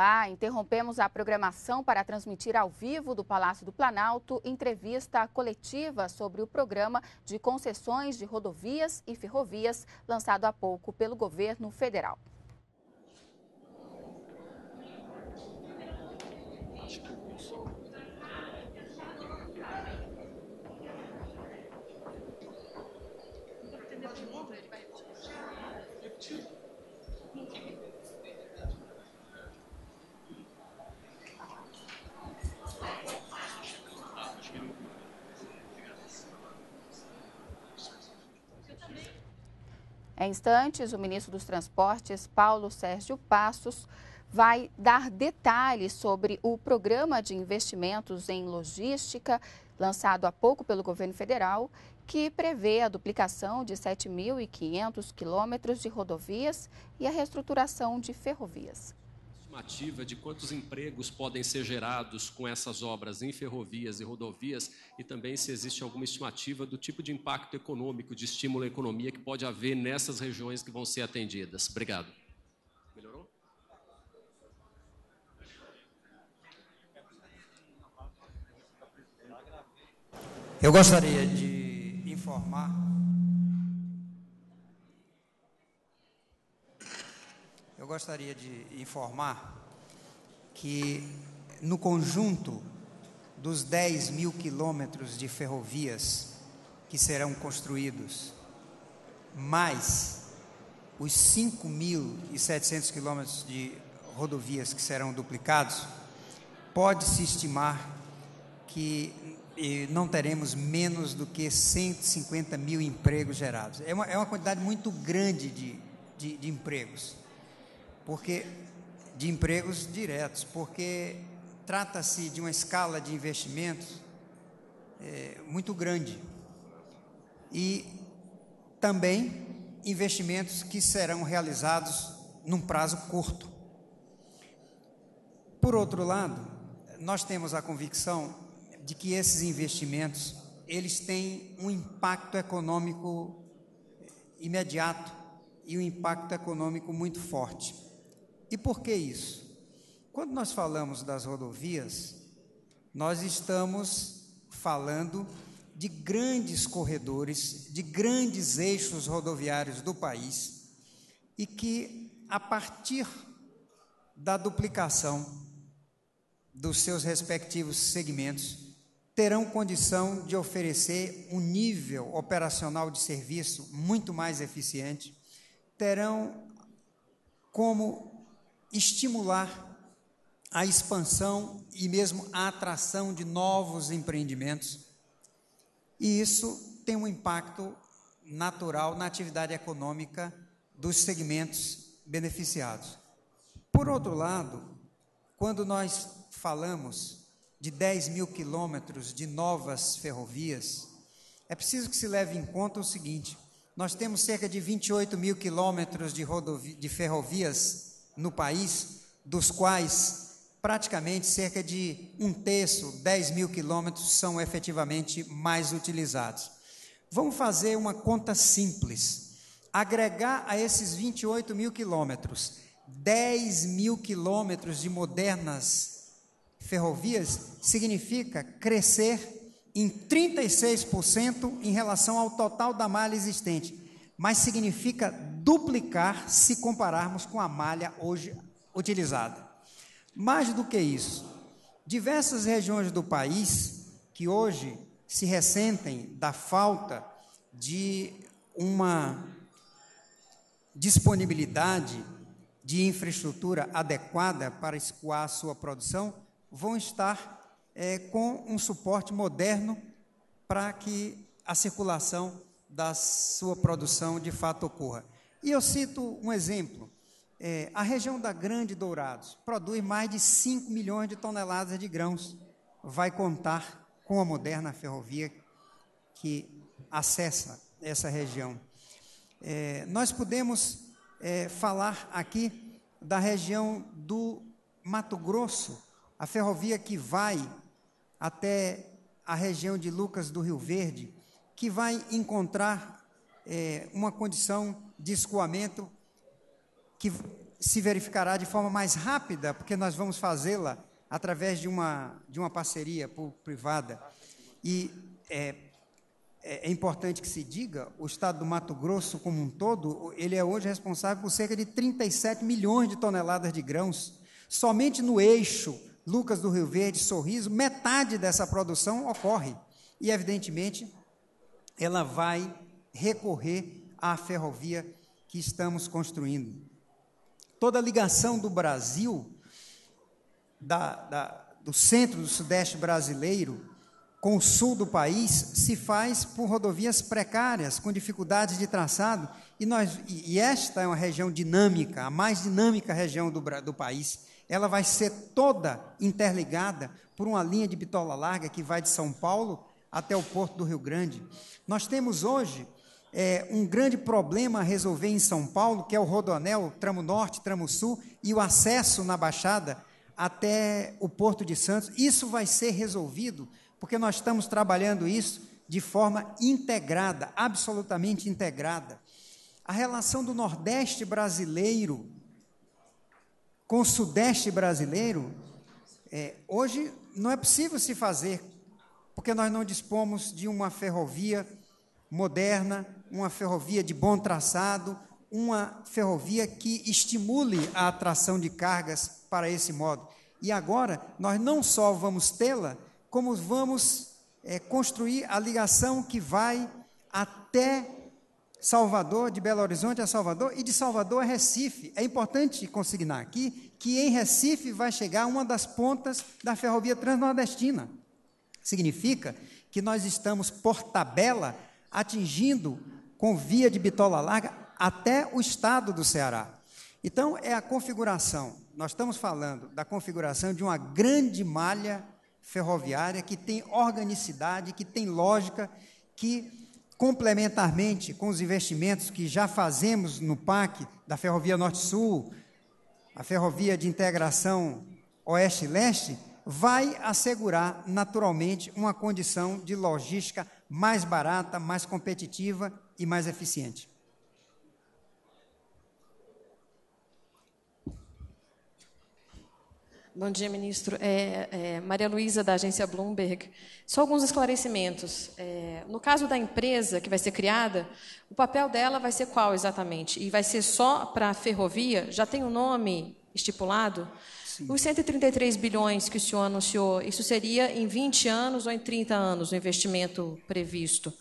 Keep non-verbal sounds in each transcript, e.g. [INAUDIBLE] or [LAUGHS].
Lá, interrompemos a programação para transmitir ao vivo do Palácio do Planalto entrevista coletiva sobre o programa de concessões de rodovias e ferrovias lançado há pouco pelo governo federal. Em instantes, o ministro dos Transportes, Paulo Sérgio Passos, vai dar detalhes sobre o programa de investimentos em logística lançado há pouco pelo governo federal, que prevê a duplicação de 7.500 quilômetros de rodovias e a reestruturação de ferrovias estimativa de quantos empregos podem ser gerados com essas obras em ferrovias e rodovias e também se existe alguma estimativa do tipo de impacto econômico, de estímulo à economia que pode haver nessas regiões que vão ser atendidas. Obrigado. Melhorou? Eu gostaria de informar gostaria de informar que, no conjunto dos 10 mil quilômetros de ferrovias que serão construídos, mais os 5.700 quilômetros de rodovias que serão duplicados, pode-se estimar que não teremos menos do que 150 mil empregos gerados. É uma, é uma quantidade muito grande de, de, de empregos porque de empregos diretos, porque trata-se de uma escala de investimentos é, muito grande e também investimentos que serão realizados num prazo curto. Por outro lado, nós temos a convicção de que esses investimentos eles têm um impacto econômico imediato e um impacto econômico muito forte. E por que isso? Quando nós falamos das rodovias, nós estamos falando de grandes corredores, de grandes eixos rodoviários do país e que, a partir da duplicação dos seus respectivos segmentos, terão condição de oferecer um nível operacional de serviço muito mais eficiente, terão como estimular a expansão e mesmo a atração de novos empreendimentos. E isso tem um impacto natural na atividade econômica dos segmentos beneficiados. Por outro lado, quando nós falamos de 10 mil quilômetros de novas ferrovias, é preciso que se leve em conta o seguinte: nós temos cerca de 28 mil quilômetros de, de ferrovias no país, dos quais praticamente cerca de um terço, 10 mil quilômetros, são efetivamente mais utilizados. Vamos fazer uma conta simples. Agregar a esses 28 mil quilômetros 10 mil quilômetros de modernas ferrovias significa crescer em 36% em relação ao total da malha existente mas significa duplicar se compararmos com a malha hoje utilizada. Mais do que isso, diversas regiões do país que hoje se ressentem da falta de uma disponibilidade de infraestrutura adequada para escoar a sua produção, vão estar é, com um suporte moderno para que a circulação da sua produção de fato ocorra. E eu cito um exemplo. É, a região da Grande Dourados produz mais de 5 milhões de toneladas de grãos. Vai contar com a moderna ferrovia que acessa essa região. É, nós podemos é, falar aqui da região do Mato Grosso, a ferrovia que vai até a região de Lucas do Rio Verde, que vai encontrar é, uma condição de escoamento que se verificará de forma mais rápida, porque nós vamos fazê-la através de uma, de uma parceria privada. E é, é, é importante que se diga, o estado do Mato Grosso como um todo, ele é hoje responsável por cerca de 37 milhões de toneladas de grãos. Somente no eixo Lucas do Rio Verde, Sorriso, metade dessa produção ocorre. E, evidentemente, ela vai recorrer à ferrovia que estamos construindo. Toda a ligação do Brasil, da, da, do centro do sudeste brasileiro, com o sul do país, se faz por rodovias precárias, com dificuldades de traçado, e, nós, e esta é uma região dinâmica, a mais dinâmica região do, do país. Ela vai ser toda interligada por uma linha de bitola larga que vai de São Paulo até o Porto do Rio Grande. Nós temos hoje é, um grande problema a resolver em São Paulo, que é o Rodonel, Tramo Norte, Tramo Sul e o acesso na Baixada até o Porto de Santos. Isso vai ser resolvido porque nós estamos trabalhando isso de forma integrada, absolutamente integrada. A relação do Nordeste brasileiro com o Sudeste brasileiro, é, hoje não é possível se fazer porque nós não dispomos de uma ferrovia moderna, uma ferrovia de bom traçado, uma ferrovia que estimule a atração de cargas para esse modo. E agora, nós não só vamos tê-la, como vamos é, construir a ligação que vai até Salvador, de Belo Horizonte a Salvador e de Salvador a Recife. É importante consignar aqui que em Recife vai chegar uma das pontas da ferrovia transnordestina. Significa que nós estamos, por tabela, atingindo com via de bitola larga até o estado do Ceará. Então, é a configuração, nós estamos falando da configuração de uma grande malha ferroviária que tem organicidade, que tem lógica, que complementarmente com os investimentos que já fazemos no PAC, da Ferrovia Norte-Sul, a Ferrovia de Integração Oeste-Leste, vai assegurar naturalmente uma condição de logística mais barata, mais competitiva e mais eficiente. Bom dia, ministro. É, é, Maria Luísa, da agência Bloomberg. Só alguns esclarecimentos. É, no caso da empresa que vai ser criada, o papel dela vai ser qual exatamente? E vai ser só para a ferrovia? Já tem um nome estipulado? Sim. Os 133 bilhões que o senhor anunciou, isso seria em 20 anos ou em 30 anos o investimento previsto?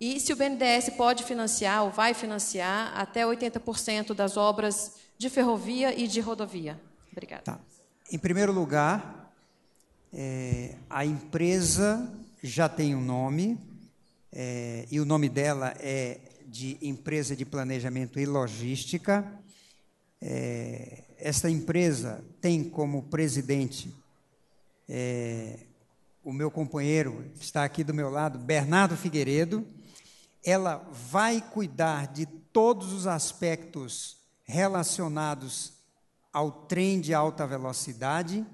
E se o BNDES pode financiar ou vai financiar até 80% das obras de ferrovia e de rodovia? Obrigada. Tá. Em primeiro lugar, é, a empresa já tem um nome, é, e o nome dela é de Empresa de Planejamento e Logística. É, esta empresa tem como presidente é, o meu companheiro, que está aqui do meu lado, Bernardo Figueiredo. Ela vai cuidar de todos os aspectos relacionados ao trem de alta velocidade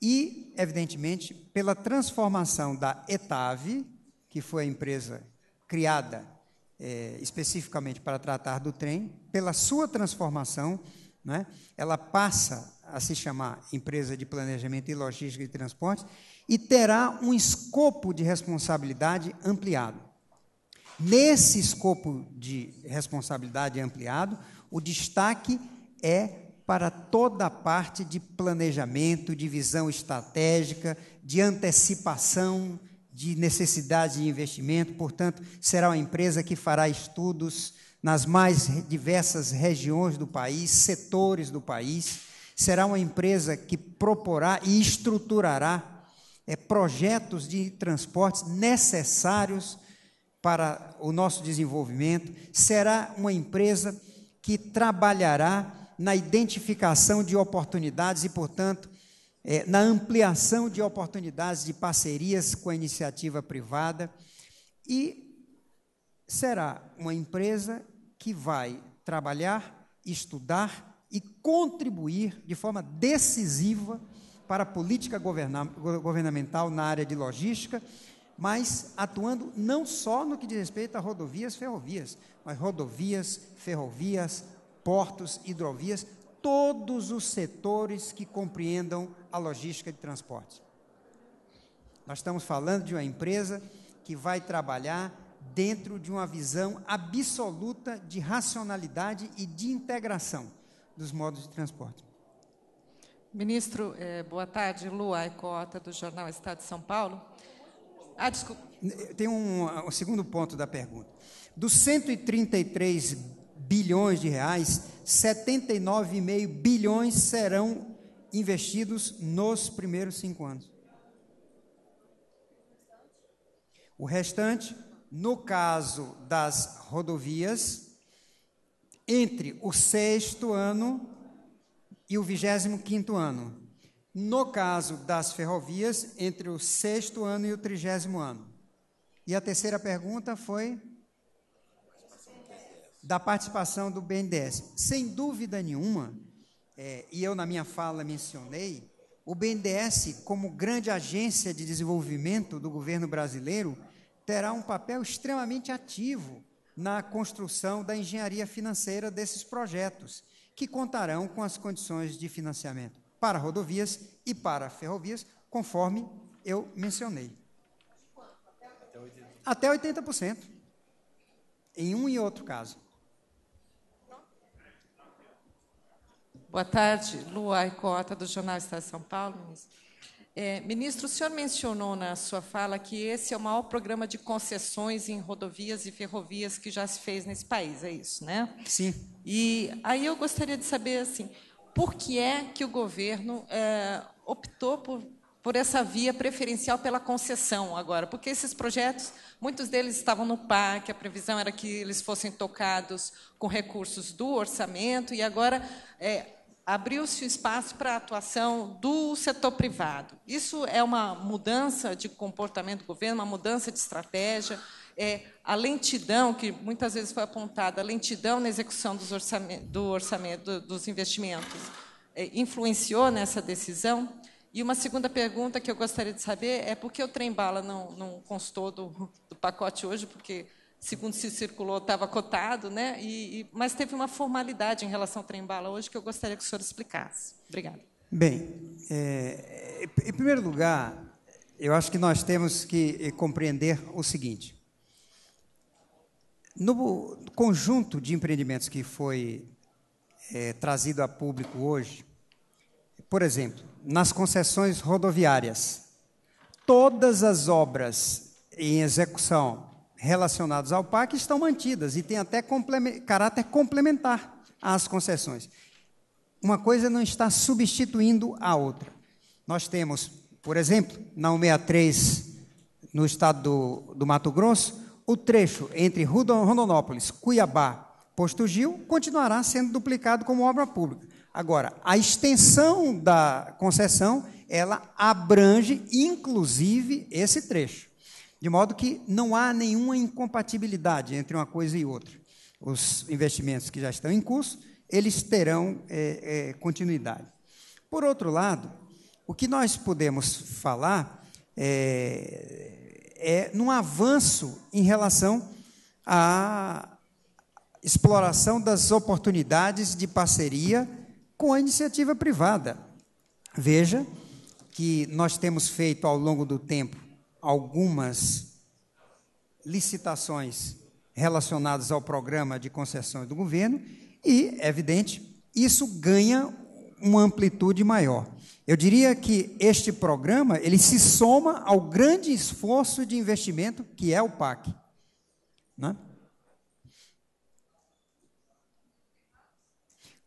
e, evidentemente, pela transformação da ETAV, que foi a empresa criada é, especificamente para tratar do trem, pela sua transformação né? ela passa a se chamar Empresa de Planejamento e Logística de Transportes e terá um escopo de responsabilidade ampliado. Nesse escopo de responsabilidade ampliado, o destaque é para toda a parte de planejamento, de visão estratégica, de antecipação de necessidade de investimento, portanto, será uma empresa que fará estudos nas mais diversas regiões do país, setores do país. Será uma empresa que proporá e estruturará é, projetos de transportes necessários para o nosso desenvolvimento. Será uma empresa que trabalhará na identificação de oportunidades e, portanto, é, na ampliação de oportunidades de parcerias com a iniciativa privada e será uma empresa que vai trabalhar, estudar e contribuir de forma decisiva para a política governamental na área de logística, mas atuando não só no que diz respeito a rodovias e ferrovias, mas rodovias, ferrovias, portos, hidrovias, todos os setores que compreendam a logística de transporte. Nós estamos falando de uma empresa que vai trabalhar dentro de uma visão absoluta de racionalidade e de integração dos modos de transporte. Ministro, eh, boa tarde. Lu Cota do jornal Estado de São Paulo. Ah, desculpa. Eh, tem um, um ah, segundo ponto da pergunta. Dos 133 bilhões de reais, 79,5 bilhões serão investidos nos primeiros cinco anos. O restante no caso das rodovias, entre o sexto ano e o vigésimo quinto ano. No caso das ferrovias, entre o sexto ano e o trigésimo ano. E a terceira pergunta foi da participação do BNDES. Sem dúvida nenhuma, é, e eu na minha fala mencionei, o BNDES, como grande agência de desenvolvimento do governo brasileiro, terá um papel extremamente ativo na construção da engenharia financeira desses projetos, que contarão com as condições de financiamento para rodovias e para ferrovias, conforme eu mencionei. Até 80%. Em um e outro caso. Boa tarde, Lua Icota, do Jornal Estado São Paulo, ministro. É, ministro, o senhor mencionou na sua fala que esse é o maior programa de concessões em rodovias e ferrovias que já se fez nesse país, é isso, né? Sim. E aí eu gostaria de saber, assim, por que é que o governo é, optou por, por essa via preferencial pela concessão agora? Porque esses projetos, muitos deles estavam no PAC, a previsão era que eles fossem tocados com recursos do orçamento, e agora é, abriu-se espaço para a atuação do setor privado. Isso é uma mudança de comportamento do governo, uma mudança de estratégia. É, a lentidão, que muitas vezes foi apontada, a lentidão na execução dos orçamento, do orçamento, dos investimentos, é, influenciou nessa decisão? E uma segunda pergunta que eu gostaria de saber é por que o trem-bala não, não constou do, do pacote hoje, porque segundo se circulou, estava cotado, né? E, e, mas teve uma formalidade em relação ao trem-bala hoje que eu gostaria que o senhor explicasse. Obrigada. Bem, é, em primeiro lugar, eu acho que nós temos que eh, compreender o seguinte. No conjunto de empreendimentos que foi é, trazido a público hoje, por exemplo, nas concessões rodoviárias, todas as obras em execução relacionados ao PAC estão mantidas e têm até complement caráter complementar às concessões. Uma coisa não está substituindo a outra. Nós temos, por exemplo, na 163, no estado do, do Mato Grosso, o trecho entre Rondonópolis, Cuiabá, Posto Gil, continuará sendo duplicado como obra pública. Agora, a extensão da concessão, ela abrange, inclusive, esse trecho. De modo que não há nenhuma incompatibilidade entre uma coisa e outra. Os investimentos que já estão em curso, eles terão é, é, continuidade. Por outro lado, o que nós podemos falar é, é num avanço em relação à exploração das oportunidades de parceria com a iniciativa privada. Veja que nós temos feito ao longo do tempo algumas licitações relacionadas ao programa de concessões do governo e, é evidente, isso ganha uma amplitude maior. Eu diria que este programa, ele se soma ao grande esforço de investimento que é o PAC. Né?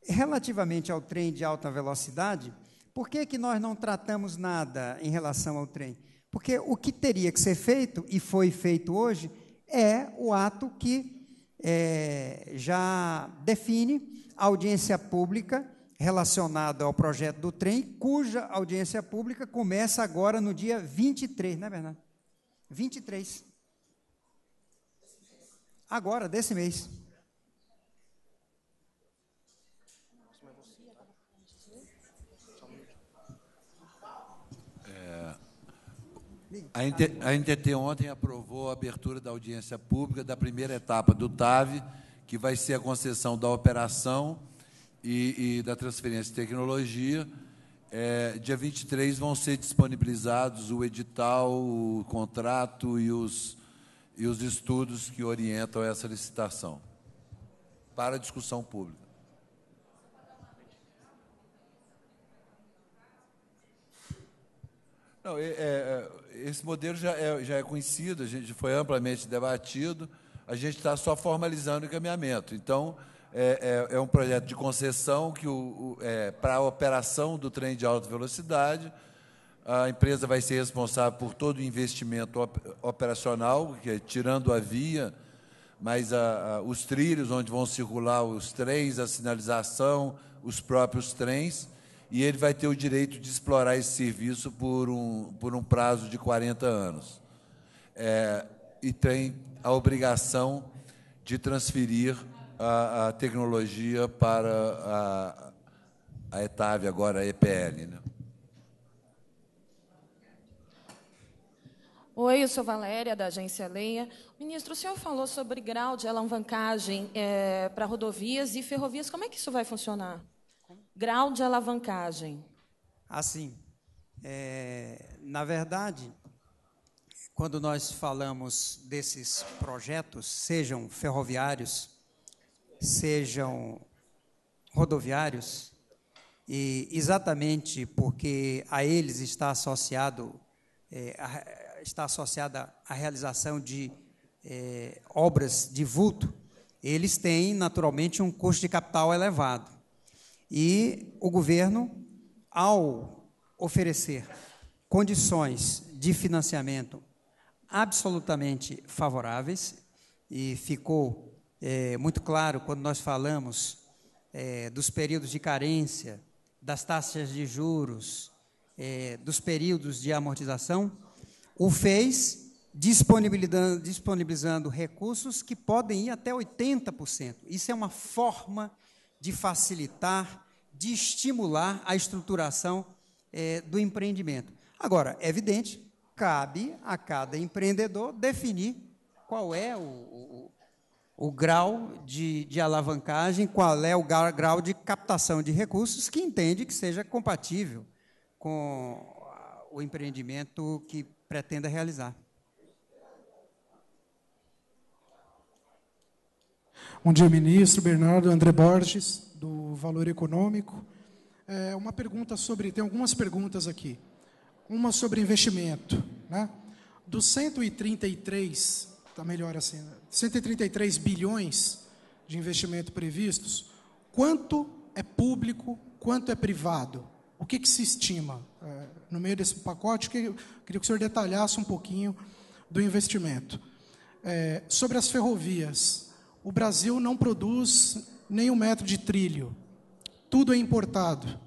Relativamente ao trem de alta velocidade, por que, que nós não tratamos nada em relação ao trem? Porque o que teria que ser feito, e foi feito hoje, é o ato que é, já define a audiência pública relacionada ao projeto do trem, cuja audiência pública começa agora no dia 23, não é verdade? 23. Agora, desse mês. A, NTT ontem aprovou a abertura da audiência pública da primeira etapa do TAV, que vai ser a concessão da operação e, e da transferência de tecnologia. É, dia 23 vão ser disponibilizados o edital, o contrato e os, e os estudos que orientam essa licitação para discussão pública. Não, é, é, esse modelo já é, já é conhecido, a gente foi amplamente debatido, a gente está só formalizando o encaminhamento. Então, é, é, é, um projeto de concessão que o, o é, para a operação do trem de alta velocidade, a empresa vai ser responsável por todo o investimento op, operacional, que é, tirando a via, mas a, a, os trilhos onde vão circular os trens, a sinalização, os próprios trens e ele vai ter o direito de explorar esse serviço por um, por um prazo de 40 anos. É, e tem a obrigação de transferir a, a tecnologia para a, a ETAV, agora a EPL. Né? Oi, eu sou Valéria, da Agência Leia. Ministro, o senhor falou sobre grau de alavancagem é, para rodovias e ferrovias. Como é que isso vai funcionar? grau de alavancagem? Assim, é, na verdade, quando nós falamos desses projetos, sejam ferroviários, sejam rodoviários, e exatamente porque a eles está associado é, a, está associada a realização de é, obras de vulto, eles têm naturalmente um custo de capital elevado. E o governo, ao oferecer condições de financiamento absolutamente favoráveis, e ficou é, muito claro quando nós falamos é, dos períodos de carência, das taxas de juros, é, dos períodos de amortização, o fez disponibilizando, disponibilizando recursos que podem ir até 80%. Isso é uma forma de de facilitar, de estimular a estruturação é, do empreendimento. Agora, é evidente, cabe a cada empreendedor definir qual é o, o, o grau de, de, alavancagem, qual é o grau de captação de recursos que entende que seja compatível com o empreendimento que pretenda realizar. onde dia, ministro, Bernardo André Borges, do Valor Econômico. É uma pergunta sobre, tem algumas perguntas aqui. Uma sobre investimento, né? Dos 133, tá melhor assim, 133 bilhões de investimento previstos, quanto é público, quanto é privado? O que, que se estima? É, no meio desse pacote, que, queria que o senhor detalhasse um pouquinho do investimento. É, sobre as ferrovias, o Brasil não produz nem um metro de trilho. Tudo é importado.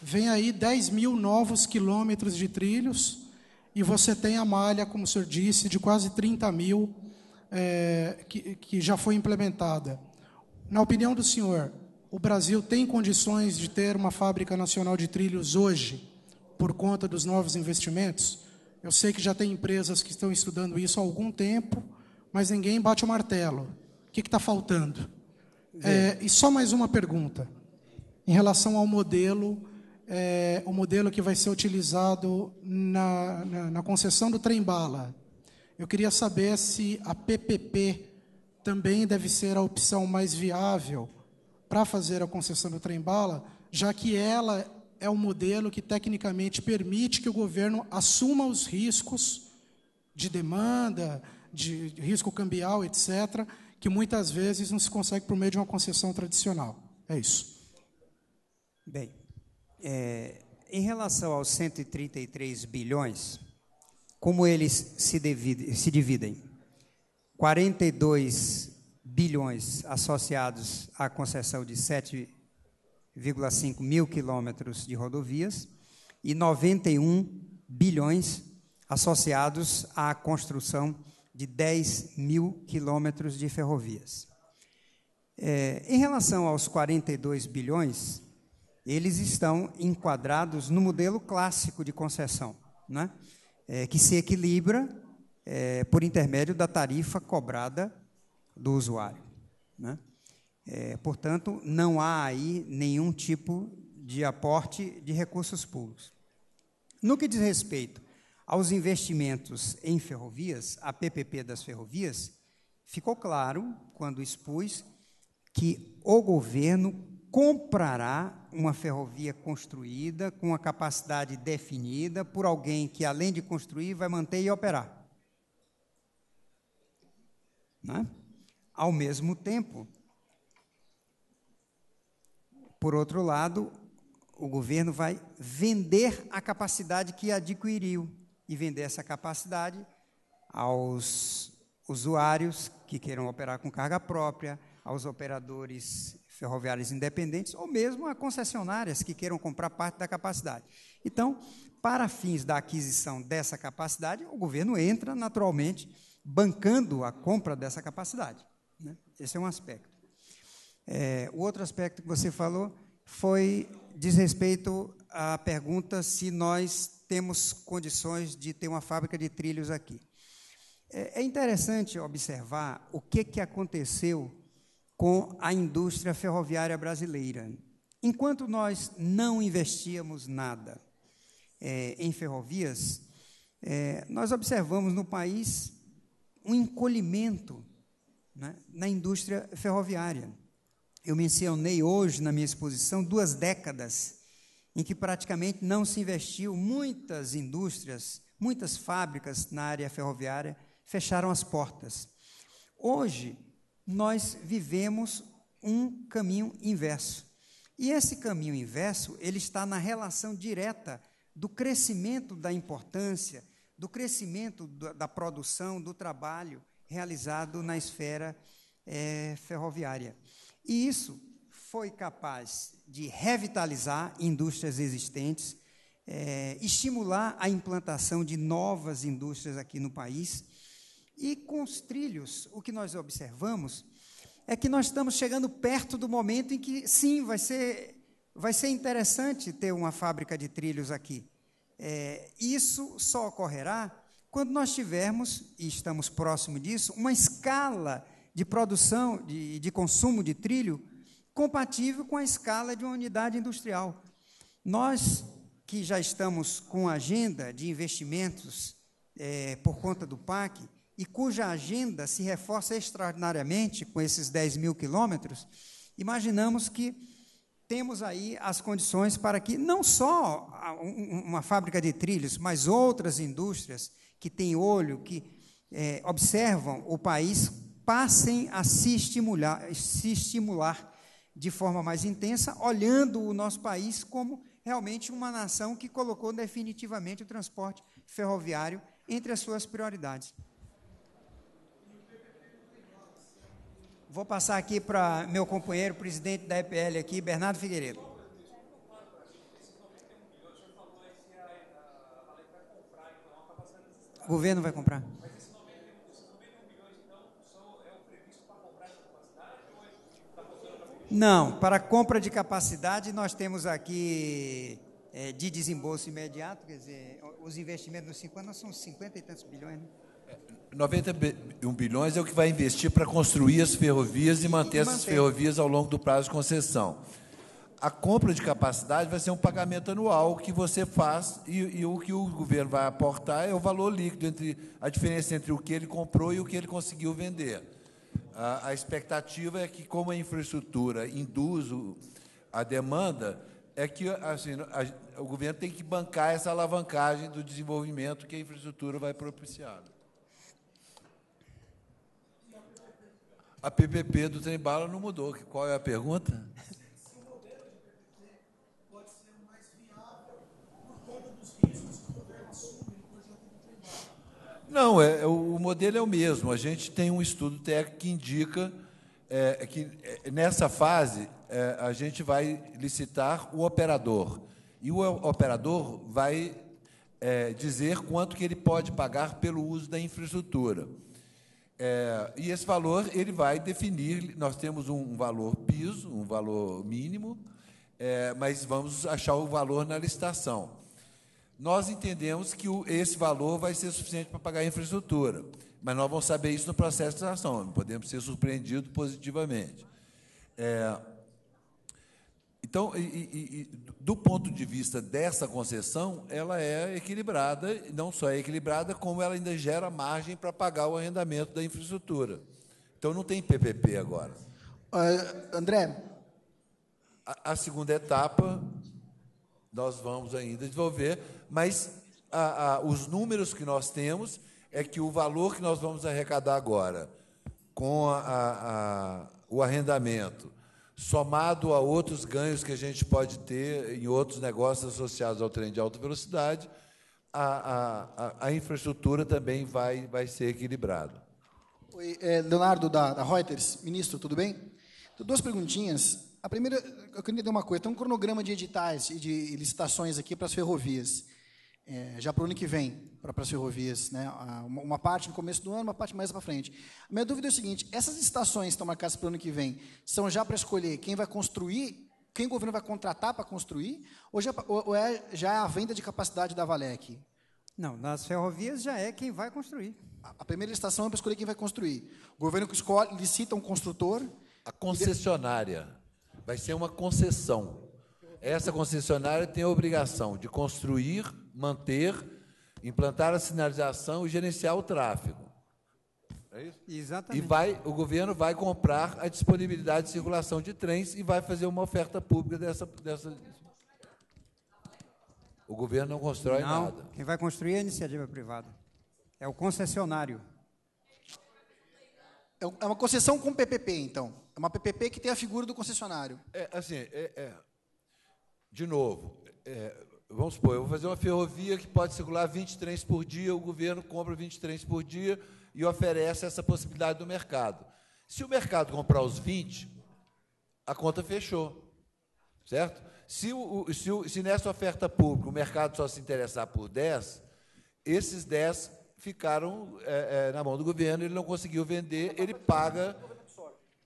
Vem aí 10 mil novos quilômetros de trilhos e você tem a malha, como o senhor disse, de quase 30 mil é, que, que já foi implementada. Na opinião do senhor, o Brasil tem condições de ter uma fábrica nacional de trilhos hoje, por conta dos novos investimentos? Eu sei que já tem empresas que estão estudando isso há algum tempo, mas ninguém bate o martelo que está faltando? É, e só mais uma pergunta. Em relação ao modelo, é, o modelo que vai ser utilizado na, na, na concessão do trem-bala, eu queria saber se a PPP também deve ser a opção mais viável para fazer a concessão do trem-bala, já que ela é o modelo que tecnicamente permite que o governo assuma os riscos de demanda, de risco cambial, etc., que muitas vezes não se consegue por meio de uma concessão tradicional. É isso. Bem, é, em relação aos 133 bilhões, como eles se, divide, se dividem? 42 bilhões associados à concessão de 7,5 mil quilômetros de rodovias e 91 bilhões associados à construção de de 10 mil quilômetros de ferrovias. É, em relação aos 42 bilhões, eles estão enquadrados no modelo clássico de concessão, né? É, que se equilibra é, por intermédio da tarifa cobrada do usuário. Né? É, portanto, não há aí nenhum tipo de aporte de recursos públicos. No que diz respeito aos investimentos em ferrovias, a PPP das ferrovias, ficou claro, quando expus, que o governo comprará uma ferrovia construída com a capacidade definida por alguém que, além de construir, vai manter e operar. Né? Ao mesmo tempo, por outro lado, o governo vai vender a capacidade que adquiriu e vender essa capacidade aos usuários que queiram operar com carga própria, aos operadores ferroviários independentes ou mesmo a concessionárias que queiram comprar parte da capacidade. Então, para fins da aquisição dessa capacidade, o governo entra naturalmente bancando a compra dessa capacidade. Né? Esse é um aspecto. É, o outro aspecto que você falou foi diz respeito à pergunta se nós temos condições de ter uma fábrica de trilhos aqui. É, é interessante observar o que, que aconteceu com a indústria ferroviária brasileira. Enquanto nós não investíamos nada é, em ferrovias, é, nós observamos no país um encolhimento né, na indústria ferroviária. Eu mencionei hoje na minha exposição duas décadas em que praticamente não se investiu, muitas indústrias, muitas fábricas na área ferroviária fecharam as portas. Hoje, nós vivemos um caminho inverso. E esse caminho inverso, ele está na relação direta do crescimento da importância, do crescimento da produção, do trabalho realizado na esfera é, ferroviária. E isso foi capaz de revitalizar indústrias existentes, é, estimular a implantação de novas indústrias aqui no país. E com os trilhos, o que nós observamos é que nós estamos chegando perto do momento em que, sim, vai ser, vai ser interessante ter uma fábrica de trilhos aqui. É, isso só ocorrerá quando nós tivermos, e estamos próximo disso, uma escala de produção, de, de consumo de trilho compatível com a escala de uma unidade industrial. Nós que já estamos com agenda de investimentos é, por conta do PAC e cuja agenda se reforça extraordinariamente com esses 10 mil quilômetros, imaginamos que temos aí as condições para que não só uma fábrica de trilhos, mas outras indústrias que têm olho, que é, observam o país, passem a se estimular, se estimular de forma mais intensa, olhando o nosso país como realmente uma nação que colocou definitivamente o transporte ferroviário entre as suas prioridades. Vou passar aqui para meu companheiro, presidente da EPL aqui, Bernardo Figueiredo. O governo vai comprar. Não, para compra de capacidade nós temos aqui é, de desembolso imediato, quer dizer, os investimentos nos cinco anos são 50 e tantos bilhões, né? 91 é, bilhões é o que vai investir para construir as ferrovias e manter, e manter essas ferrovias ao longo do prazo de concessão. A compra de capacidade vai ser um pagamento anual que você faz e, e o que o governo vai aportar é o valor líquido, entre a diferença entre o que ele comprou e o que ele conseguiu vender. A, expectativa é que, como a infraestrutura induz o, a demanda, é que assim, a, o governo tem que bancar essa alavancagem do desenvolvimento que a infraestrutura vai propiciar. A PPP do trem não mudou. Qual é a pergunta? Não, é, é, o modelo é o mesmo. A gente tem um estudo técnico que indica é, que é, nessa fase é, a gente vai licitar o operador. E o operador vai é, dizer quanto que ele pode pagar pelo uso da infraestrutura. e esse valor ele vai definir. Nós temos um valor piso, um valor mínimo, mas vamos achar o valor na licitação nós entendemos que esse valor vai ser suficiente para pagar a infraestrutura. Mas nós vamos saber isso no processo de ação, não podemos ser surpreendidos positivamente. É, então, e, e, e, do ponto de vista dessa concessão, ela é equilibrada, não só é equilibrada, como ela ainda gera margem para pagar o arrendamento da infraestrutura. Então, não tem PPP agora. Uh, André? A, a segunda etapa, nós vamos ainda desenvolver mas a, a, os números que nós temos é que o valor que nós vamos arrecadar agora, com a, o arrendamento, somado a outros ganhos que a gente pode ter em outros negócios associados ao trem de alta velocidade, a, infraestrutura também vai, vai ser equilibrada. Oi, é, Leonardo, da, da Reuters. Ministro, tudo bem? Então, duas perguntinhas. A primeira, eu queria dizer uma coisa: tem um cronograma de editais e de licitações aqui para as ferrovias é, já para o ano que vem, para as ferrovias, né? Uma, uma, parte no começo do ano, uma parte mais para frente. A minha dúvida é o seguinte: essas estações que estão marcadas para o ano que vem são já para escolher quem vai construir, quem o governo vai contratar para construir, ou já, ou, ou é, já é a venda de capacidade da Valec? Não, nas ferrovias já é quem vai construir. A, a primeira estação é para escolher quem vai construir. O governo escolhe, licita um construtor. A concessionária. Vai ser uma concessão. Essa concessionária tem a obrigação de construir manter, implantar a sinalização e gerenciar o tráfego. É isso? Exatamente. E vai, o governo vai comprar a disponibilidade de circulação de trens e vai fazer uma oferta pública dessa. dessa... O governo não constrói não, nada. Quem vai construir é a iniciativa privada. É o concessionário. É, é uma concessão com PPP, então. É uma PPP que tem a figura do concessionário. É, assim, é, é. de novo, é, Vamos supor, eu vou fazer uma ferrovia que pode circular 20 trens por dia, o governo compra 20 trens por dia e oferece essa possibilidade do mercado. Se o mercado comprar os 20, a conta fechou. Certo? Se, o, se, o, se nessa oferta pública o mercado só se interessar por 10, esses 10 ficaram é, é, na mão do governo, ele não conseguiu vender, ele paga.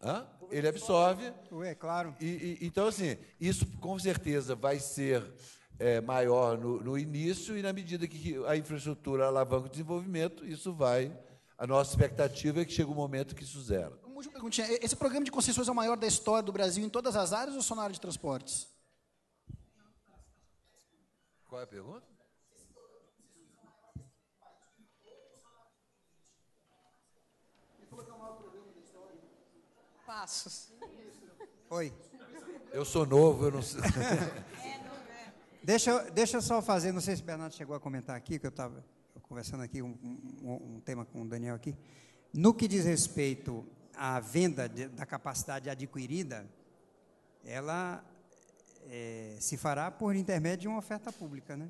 Hã? Ele absorve. É claro. E, e, então, assim, isso com certeza vai ser é, maior no, no, início, e na medida que a infraestrutura alavanca o desenvolvimento, isso vai. A nossa expectativa é que chegue um momento que isso zera. Uma última perguntinha: esse programa de concessões é o maior da história do Brasil em todas as áreas ou só na área de transportes? Qual é a pergunta? Passos. Oi. Eu sou novo, eu não sei. É, [LAUGHS] Deixa, deixa eu só fazer, não sei se o Bernardo chegou a comentar aqui, que eu estava conversando aqui um, um, um, tema com o Daniel aqui. No que diz respeito à venda de, da capacidade adquirida, ela é, se fará por intermédio de uma oferta pública, né?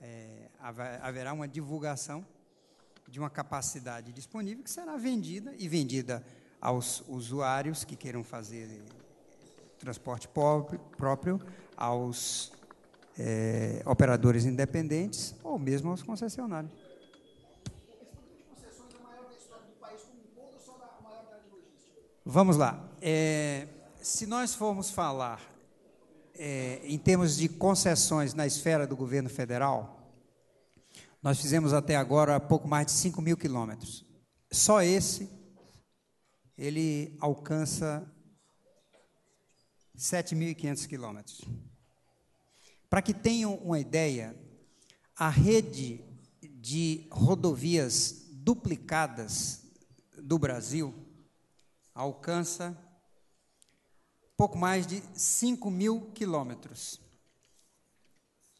É, haverá uma divulgação de uma capacidade disponível que será vendida e vendida aos usuários que queiram fazer transporte próprio, aos é, operadores independentes ou mesmo aos concessionários. Vamos lá. É, se nós formos falar é, em termos de concessões na esfera do governo federal, nós fizemos até agora pouco mais de 5 mil quilômetros. Só esse, ele alcança 7.500 quilômetros. Para que tenham uma ideia, a rede de rodovias duplicadas do Brasil alcança pouco mais de 5 mil quilômetros.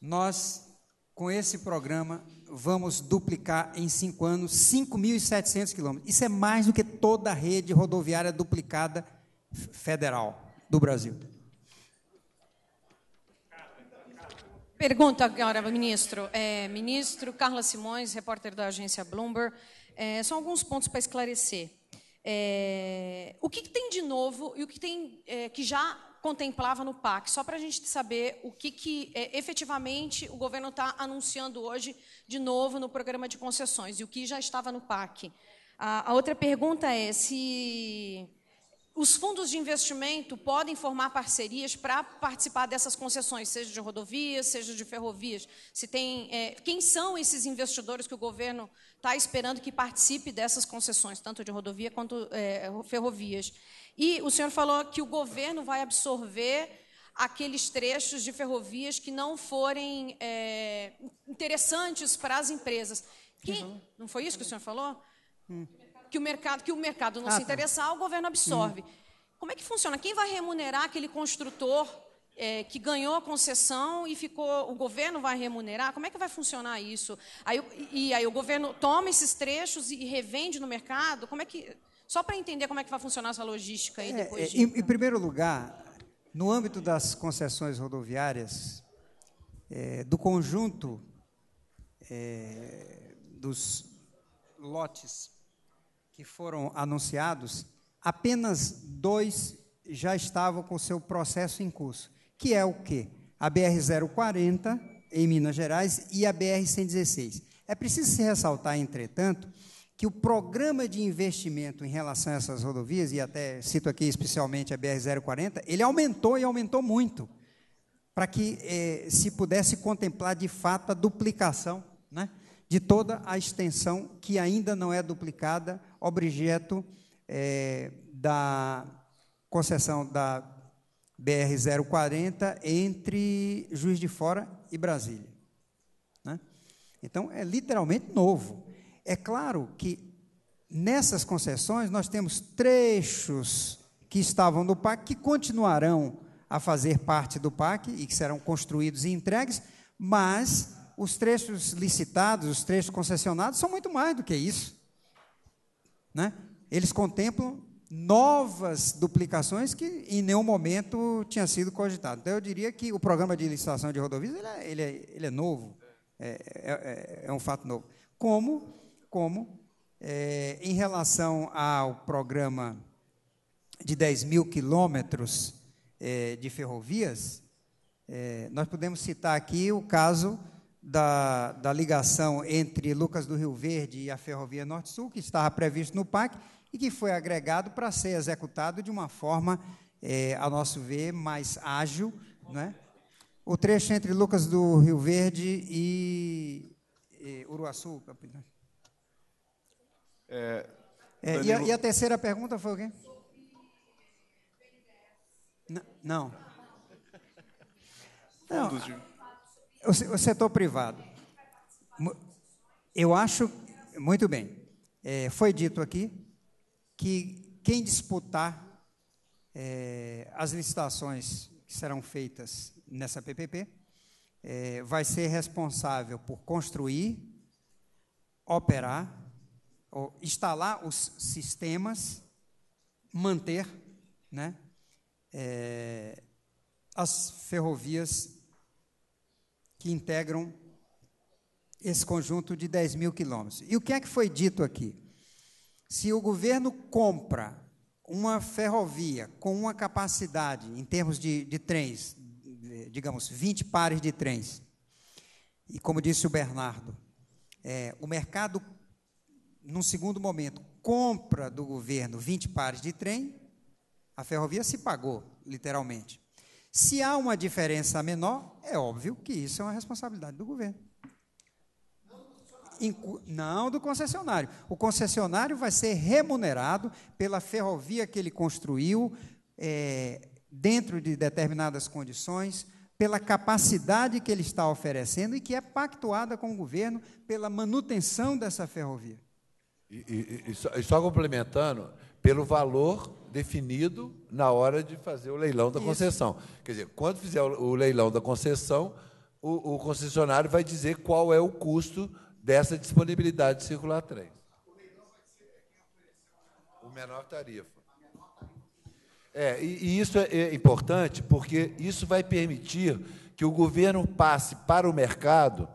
Nós, com esse programa, vamos duplicar em cinco anos 5.700 quilômetros. Isso é mais do que toda a rede rodoviária duplicada federal do Brasil. Pergunta agora, ministro. É, ministro Carla Simões, repórter da agência Bloomberg. É, são alguns pontos para esclarecer. É, o que, que, tem de novo e o que tem é, que já contemplava no PAC, só para a gente saber o que, que é, efetivamente o governo está anunciando hoje de novo no programa de concessões e o que já estava no PAC. A, a outra pergunta é se os fundos de investimento podem formar parcerias para participar dessas concessões, seja de rodovias, seja de ferrovias. Se tem, é, quem são esses investidores que o governo está esperando que participe dessas concessões, tanto de rodovia quanto é, ferrovias? E o senhor falou que o governo vai absorver aqueles trechos de ferrovias que não forem é, interessantes para as empresas. Quem, uhum. não foi isso que o senhor falou? Hum que o mercado, que o mercado não ah, se tá. interessar, o governo absorve. Hum. Como é que funciona? Quem vai remunerar aquele construtor é, que ganhou a concessão e ficou. O governo vai remunerar? Como é que vai funcionar isso? Aí, e aí o governo toma esses trechos e revende no mercado? Como é que. Só para entender como é que vai funcionar essa logística aí é, depois é, de... em, em, primeiro lugar, no âmbito das concessões rodoviárias, é, do conjunto é, dos lotes que foram anunciados, apenas dois já estavam com seu processo em curso, que é o quê? A BR-040, em Minas Gerais, e a BR-116. É preciso se ressaltar, entretanto, que o programa de investimento em relação a essas rodovias, e até cito aqui especialmente a BR-040, ele aumentou e aumentou muito, para que eh, se pudesse contemplar de fato a duplicação, né? de toda a extensão que ainda não é duplicada, objeto é, da concessão da BR-040 entre Juiz de Fora e Brasília. Né? Então, é literalmente novo. É claro que nessas concessões nós temos trechos que estavam no PAC que continuarão a fazer parte do PAC e que serão construídos e entregues, mas os trechos licitados, os trechos concessionados, são muito mais do que isso. Né? Eles contemplam novas duplicações que em nenhum momento tinha sido cogitado. Então, eu diria que o programa de licitação de rodovias ele é, ele é, ele é novo, é, é, é, é um fato novo. Como, como é, em relação ao programa de 10 mil quilômetros de ferrovias, nós podemos citar aqui o caso da, da ligação entre Lucas do Rio Verde e a Ferrovia Norte-Sul, que estava previsto no PAC e que foi agregado para ser executado de uma forma, é, a nosso ver, mais ágil. Né? O trecho entre Lucas do Rio Verde e, e eh, Uruaçu. É, é, e, a, e, a, terceira pergunta foi o quê? Não. Não. não. O setor privado. Eu acho, muito bem, é, foi dito aqui que quem disputar é, as licitações que serão feitas nessa PPP é, vai ser responsável por construir, operar, instalar os sistemas, manter né, é, as ferrovias que integram esse conjunto de 10 mil quilômetros. E o que é que foi dito aqui? Se o governo compra uma ferrovia com uma capacidade, em termos de, de trens, digamos, 20 pares de trens, e como disse o Bernardo, é, o mercado, num segundo momento, compra do governo 20 pares de trem, a ferrovia se pagou, literalmente. Se há uma diferença menor, é óbvio que isso é uma responsabilidade do governo. Não do concessionário. O concessionário vai ser remunerado pela ferrovia que ele construiu, é, dentro de determinadas condições, pela capacidade que ele está oferecendo e que é pactuada com o governo pela manutenção dessa ferrovia. E, e, e, só, e só, complementando, pelo valor definido na hora de fazer o leilão da concessão. Isso. Quer dizer, quando fizer o leilão da concessão, o, o, concessionário vai dizer qual é o custo dessa disponibilidade de circular 3. O menor tarifa. É, e, e isso é, é importante porque isso vai permitir que o governo passe para o mercado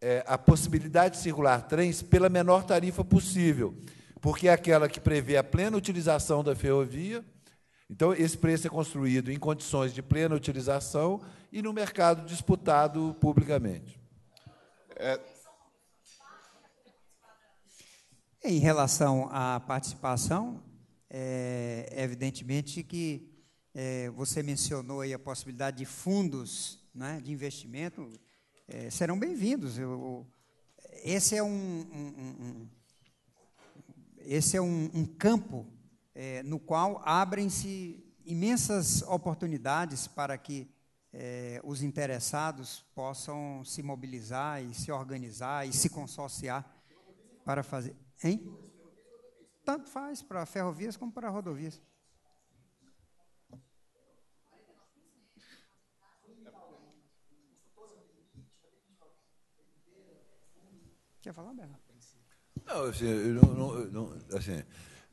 é, a possibilidade de circular trens pela menor tarifa possível porque é aquela que prevê a plena utilização da ferrovia. Então, esse preço é construído em condições de plena utilização e no mercado disputado publicamente. É... Em relação à participação, é, evidentemente que é, você mencionou a possibilidade de fundos né, de investimento, é, serão bem-vindos. Esse é um, um esse é um, um campo é, no qual abrem-se imensas oportunidades para que é, os interessados possam se mobilizar e se organizar e se consorciar para fazer. Hein? Tanto faz para ferrovias como para rodovias. Quer falar, Bernardo? Não, assim, não, não, assim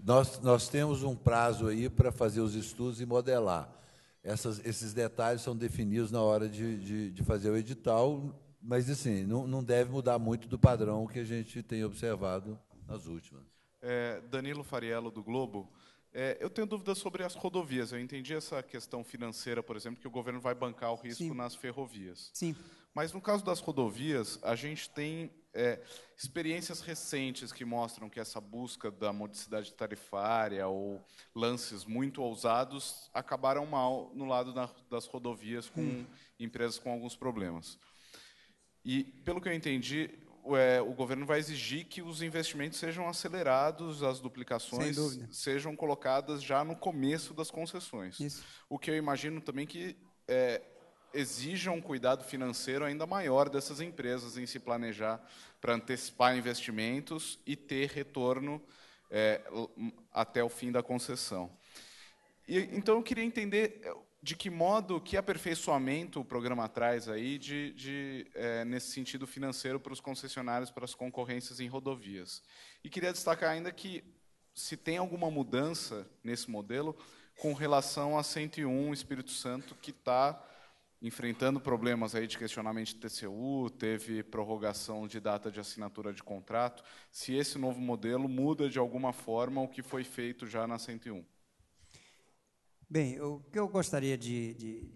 nós, nós temos um prazo aí para fazer os estudos e modelar. Essas, esses detalhes são definidos na hora de, de, de fazer o edital, mas assim, não, não deve mudar muito do padrão que a gente tem observado nas últimas. É, Danilo Fariello, do Globo. É, eu tenho dúvidas sobre as rodovias. Eu entendi essa questão financeira, por exemplo, que o governo vai bancar o risco Sim. nas ferrovias. Sim. Mas no caso das rodovias, a gente tem é, experiências recentes que mostram que essa busca da modicidade tarifária ou lances muito ousados acabaram mal no lado da, das rodovias com hum. empresas com alguns problemas. E, pelo que eu entendi, o, é, o governo vai exigir que os investimentos sejam acelerados, as duplicações sejam colocadas já no começo das concessões. Isso. O que eu imagino também que é, exija um cuidado financeiro ainda maior dessas empresas em se planejar para antecipar investimentos e ter retorno é, até o fim da concessão. E, então, eu queria entender é, de que modo, que aperfeiçoamento o programa traz aí de, de é, nesse sentido financeiro para os concessionários, para as concorrências em rodovias. E queria destacar ainda que se tem alguma mudança nesse modelo com relação a 101 Espírito Santo, que está enfrentando problemas aí de questionamento de TCU, teve prorrogação de data de assinatura de contrato, se esse novo modelo muda de alguma forma o que foi feito já na 101. Bem, o que eu gostaria de, de,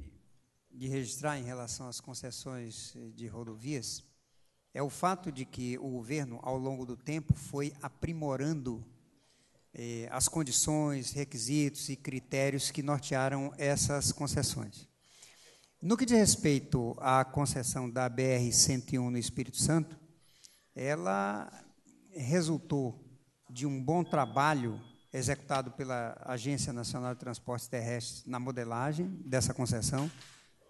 de registrar em relação às concessões de rodovias é o fato de que o governo, ao longo do tempo, foi aprimorando eh, as condições, requisitos e critérios que nortearam essas concessões. No que diz respeito à concessão da BR-101 no Espírito Santo, ela resultou de um bom trabalho executado pela Agência Nacional de Transportes Terrestres na modelagem dessa concessão.